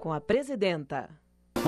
com a presidenta.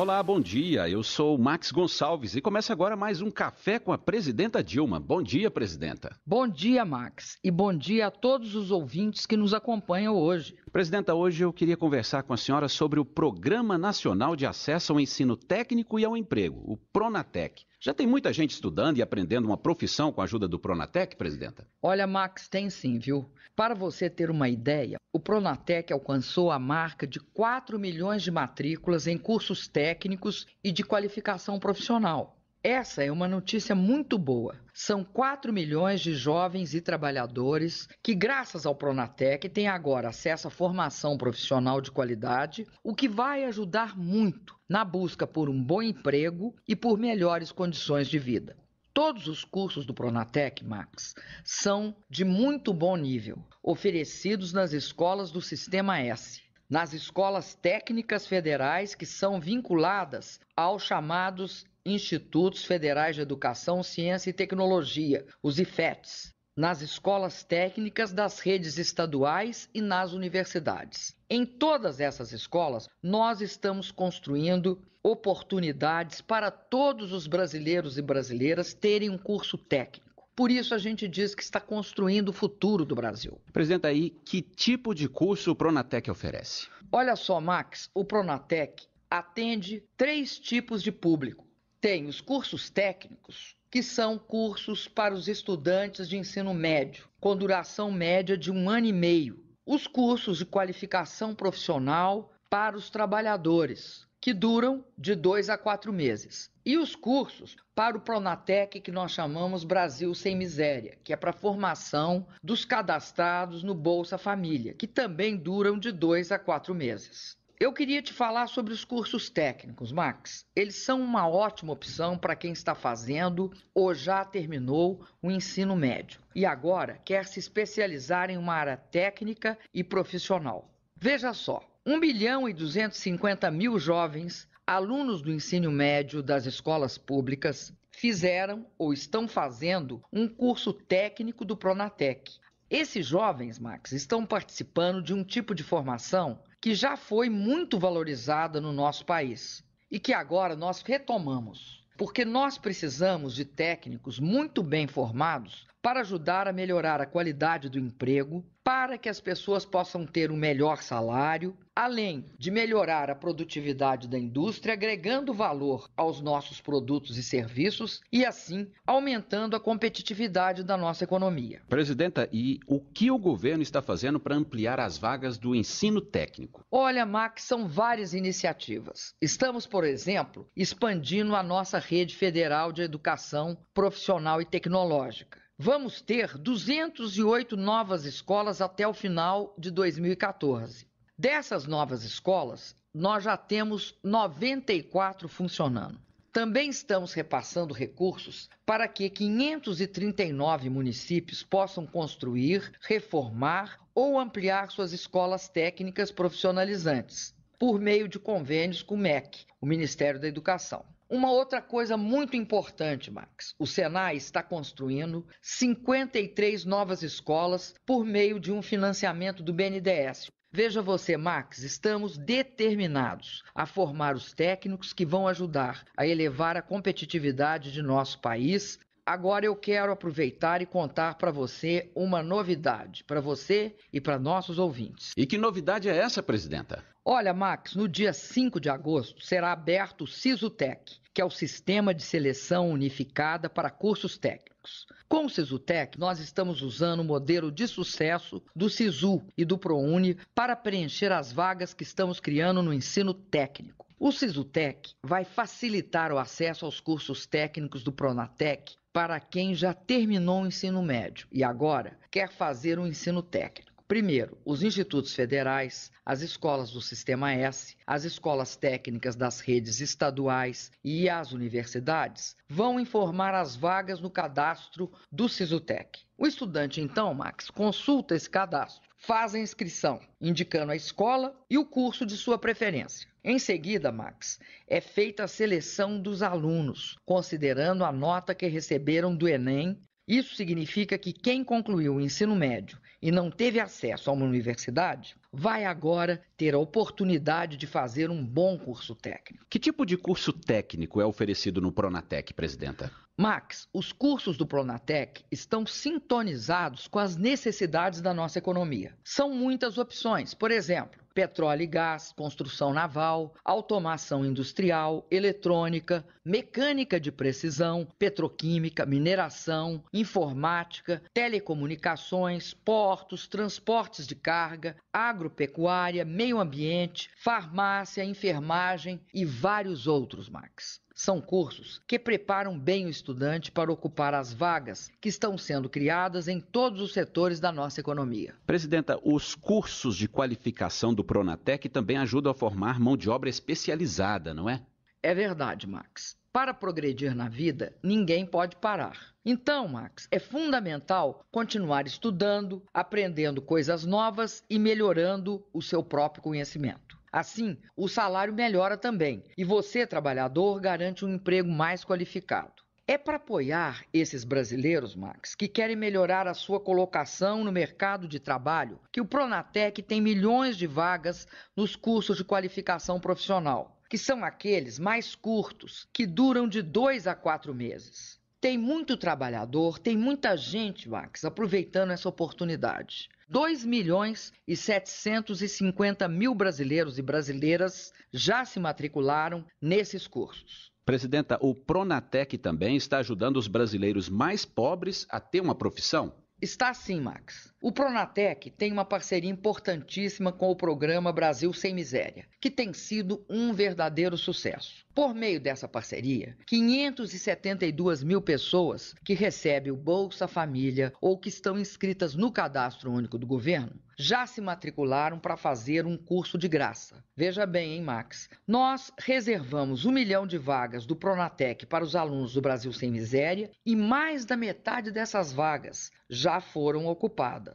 Olá, bom dia. Eu sou Max Gonçalves e começa agora mais um Café com a Presidenta Dilma. Bom dia, Presidenta. Bom dia, Max, e bom dia a todos os ouvintes que nos acompanham hoje. Presidenta, hoje eu queria conversar com a senhora sobre o Programa Nacional de Acesso ao Ensino Técnico e ao Emprego, o Pronatec. Já tem muita gente estudando e aprendendo uma profissão com a ajuda do Pronatec, presidenta? Olha, Max, tem sim, viu? Para você ter uma ideia, o Pronatec alcançou a marca de 4 milhões de matrículas em cursos técnicos técnicos e de qualificação profissional. Essa é uma notícia muito boa. São 4 milhões de jovens e trabalhadores que, graças ao Pronatec, têm agora acesso à formação profissional de qualidade, o que vai ajudar muito na busca por um bom emprego e por melhores condições de vida. Todos os cursos do Pronatec, Max, são de muito bom nível, oferecidos nas escolas do Sistema S nas escolas técnicas federais que são vinculadas aos chamados Institutos Federais de Educação, Ciência e Tecnologia, os IFETs, nas escolas técnicas das redes estaduais e nas universidades. Em todas essas escolas, nós estamos construindo oportunidades para todos os brasileiros e brasileiras terem um curso técnico. Por isso a gente diz que está construindo o futuro do Brasil. Apresenta aí que tipo de curso o Pronatec oferece? Olha só, Max, o Pronatec atende três tipos de público. Tem os cursos técnicos, que são cursos para os estudantes de ensino médio, com duração média de um ano e meio. Os cursos de qualificação profissional para os trabalhadores, que duram de dois a quatro meses. E os cursos para o Pronatec, que nós chamamos Brasil Sem Miséria, que é para formação dos cadastrados no Bolsa Família, que também duram de dois a quatro meses. Eu queria te falar sobre os cursos técnicos, Max. Eles são uma ótima opção para quem está fazendo ou já terminou o ensino médio e agora quer se especializar em uma área técnica e profissional. Veja só, 1 milhão e 250 mil jovens, alunos do ensino médio das escolas públicas, fizeram ou estão fazendo um curso técnico do Pronatec. Esses jovens, Max, estão participando de um tipo de formação que já foi muito valorizada no nosso país e que agora nós retomamos, porque nós precisamos de técnicos muito bem formados para ajudar a melhorar a qualidade do emprego, para que as pessoas possam ter um melhor salário, além de melhorar a produtividade da indústria, agregando valor aos nossos produtos e serviços e, assim, aumentando a competitividade da nossa economia. Presidenta, e o que o governo está fazendo para ampliar as vagas do ensino técnico? Olha, Max, são várias iniciativas. Estamos, por exemplo, expandindo a nossa rede federal de educação profissional e tecnológica. Vamos ter 208 novas escolas até o final de 2014. Dessas novas escolas, nós já temos 94 funcionando. Também estamos repassando recursos para que 539 municípios possam construir, reformar ou ampliar suas escolas técnicas profissionalizantes, por meio de convênios com o MEC, o Ministério da Educação. Uma outra coisa muito importante, Max: o Senai está construindo 53 novas escolas por meio de um financiamento do BNDES. Veja você, Max, estamos determinados a formar os técnicos que vão ajudar a elevar a competitividade de nosso país, Agora eu quero aproveitar e contar para você uma novidade, para você e para nossos ouvintes. E que novidade é essa, presidenta? Olha, Max, no dia 5 de agosto será aberto o SISUTEC, que é o Sistema de Seleção Unificada para Cursos Técnicos. Com o SISUTEC, nós estamos usando o modelo de sucesso do SISU e do ProUni para preencher as vagas que estamos criando no ensino técnico. O SISUTEC vai facilitar o acesso aos cursos técnicos do Pronatec para quem já terminou o ensino médio e agora quer fazer o um ensino técnico. Primeiro, os institutos federais, as escolas do Sistema S, as escolas técnicas das redes estaduais e as universidades vão informar as vagas no cadastro do SISUTEC. O estudante, então, Max, consulta esse cadastro faz a inscrição, indicando a escola e o curso de sua preferência. Em seguida, Max, é feita a seleção dos alunos, considerando a nota que receberam do Enem. Isso significa que quem concluiu o ensino médio e não teve acesso a uma universidade vai agora ter a oportunidade de fazer um bom curso técnico. Que tipo de curso técnico é oferecido no Pronatec, presidenta? Max, os cursos do Pronatec estão sintonizados com as necessidades da nossa economia. São muitas opções. Por exemplo, petróleo e gás, construção naval, automação industrial, eletrônica, mecânica de precisão, petroquímica, mineração, informática, telecomunicações, portos, transportes de carga, agropecuária, meio ambiente, farmácia, enfermagem e vários outros, Max. São cursos que preparam bem o estudante para ocupar as vagas que estão sendo criadas em todos os setores da nossa economia. Presidenta, os cursos de qualificação do do Pronatec também ajuda a formar mão de obra especializada, não é? É verdade, Max. Para progredir na vida, ninguém pode parar. Então, Max, é fundamental continuar estudando, aprendendo coisas novas e melhorando o seu próprio conhecimento. Assim, o salário melhora também e você, trabalhador, garante um emprego mais qualificado. É para apoiar esses brasileiros, Max, que querem melhorar a sua colocação no mercado de trabalho, que o Pronatec tem milhões de vagas nos cursos de qualificação profissional, que são aqueles mais curtos, que duram de dois a quatro meses. Tem muito trabalhador, tem muita gente, Max, aproveitando essa oportunidade. 2 milhões e 750 mil brasileiros e brasileiras já se matricularam nesses cursos. Presidenta, o Pronatec também está ajudando os brasileiros mais pobres a ter uma profissão? Está sim, Max. O Pronatec tem uma parceria importantíssima com o programa Brasil Sem Miséria, que tem sido um verdadeiro sucesso. Por meio dessa parceria, 572 mil pessoas que recebem o Bolsa Família ou que estão inscritas no Cadastro Único do Governo já se matricularam para fazer um curso de graça. Veja bem, hein, Max? Nós reservamos um milhão de vagas do Pronatec para os alunos do Brasil Sem Miséria e mais da metade dessas vagas já foram ocupadas.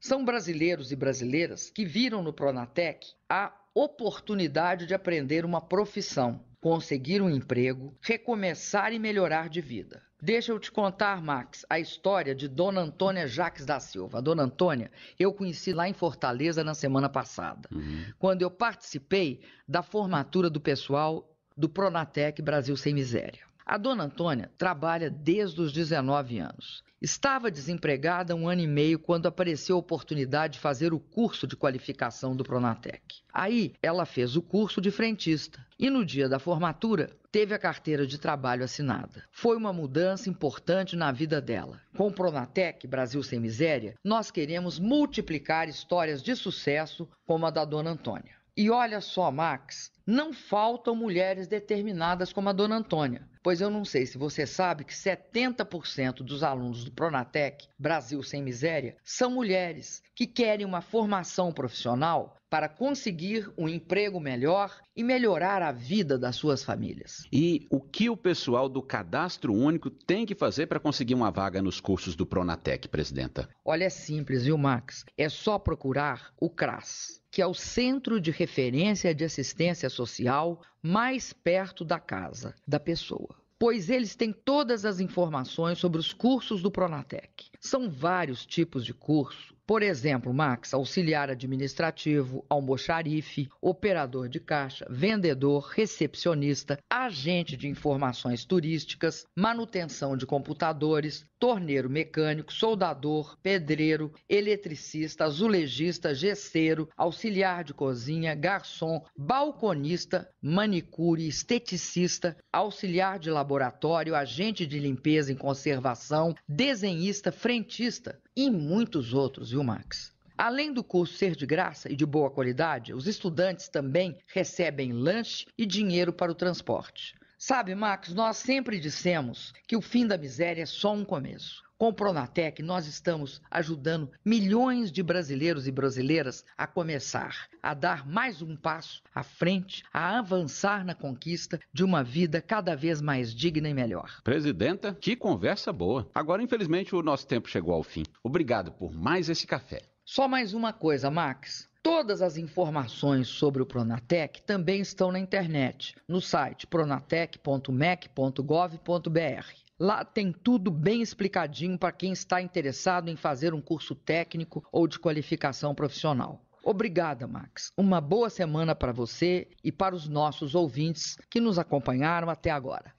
São brasileiros e brasileiras que viram no Pronatec a oportunidade de aprender uma profissão, conseguir um emprego, recomeçar e melhorar de vida. Deixa eu te contar, Max, a história de Dona Antônia Jaques da Silva. A Dona Antônia, eu conheci lá em Fortaleza na semana passada, uhum. quando eu participei da formatura do pessoal do Pronatec Brasil Sem Miséria. A dona Antônia trabalha desde os 19 anos. Estava desempregada um ano e meio quando apareceu a oportunidade de fazer o curso de qualificação do Pronatec. Aí ela fez o curso de frentista e no dia da formatura teve a carteira de trabalho assinada. Foi uma mudança importante na vida dela. Com o Pronatec Brasil Sem Miséria, nós queremos multiplicar histórias de sucesso como a da dona Antônia. E olha só, Max, não faltam mulheres determinadas como a dona Antônia, pois eu não sei se você sabe que 70% dos alunos do Pronatec Brasil Sem Miséria são mulheres que querem uma formação profissional para conseguir um emprego melhor e melhorar a vida das suas famílias. E o que o pessoal do Cadastro Único tem que fazer para conseguir uma vaga nos cursos do Pronatec, presidenta? Olha, é simples, viu, Max? É só procurar o CRAS que é o centro de referência de assistência social mais perto da casa da pessoa pois eles têm todas as informações sobre os cursos do Pronatec. São vários tipos de curso por exemplo, Max, auxiliar administrativo, almoxarife, operador de caixa, vendedor, recepcionista, agente de informações turísticas, manutenção de computadores, torneiro mecânico, soldador, pedreiro, eletricista, azulejista, gesseiro, auxiliar de cozinha, garçom, balconista, manicure, esteticista, auxiliar de laboratório, agente de limpeza e conservação, desenhista, frentista e muitos outros viu, Max? Além do curso ser de graça e de boa qualidade, os estudantes também recebem lanche e dinheiro para o transporte. Sabe, Max, nós sempre dissemos que o fim da miséria é só um começo. Com o Pronatec, nós estamos ajudando milhões de brasileiros e brasileiras a começar a dar mais um passo à frente, a avançar na conquista de uma vida cada vez mais digna e melhor. Presidenta, que conversa boa. Agora, infelizmente, o nosso tempo chegou ao fim. Obrigado por mais esse café. Só mais uma coisa, Max. Todas as informações sobre o Pronatec também estão na internet, no site pronatec.mec.gov.br. Lá tem tudo bem explicadinho para quem está interessado em fazer um curso técnico ou de qualificação profissional. Obrigada, Max. Uma boa semana para você e para os nossos ouvintes que nos acompanharam até agora.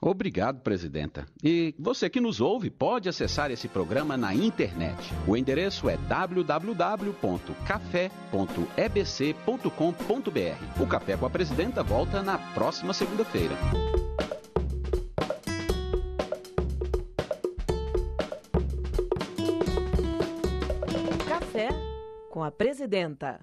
Obrigado, Presidenta. E você que nos ouve pode acessar esse programa na internet. O endereço é www.café.ebc.com.br. O Café com a Presidenta volta na próxima segunda-feira. com a presidenta.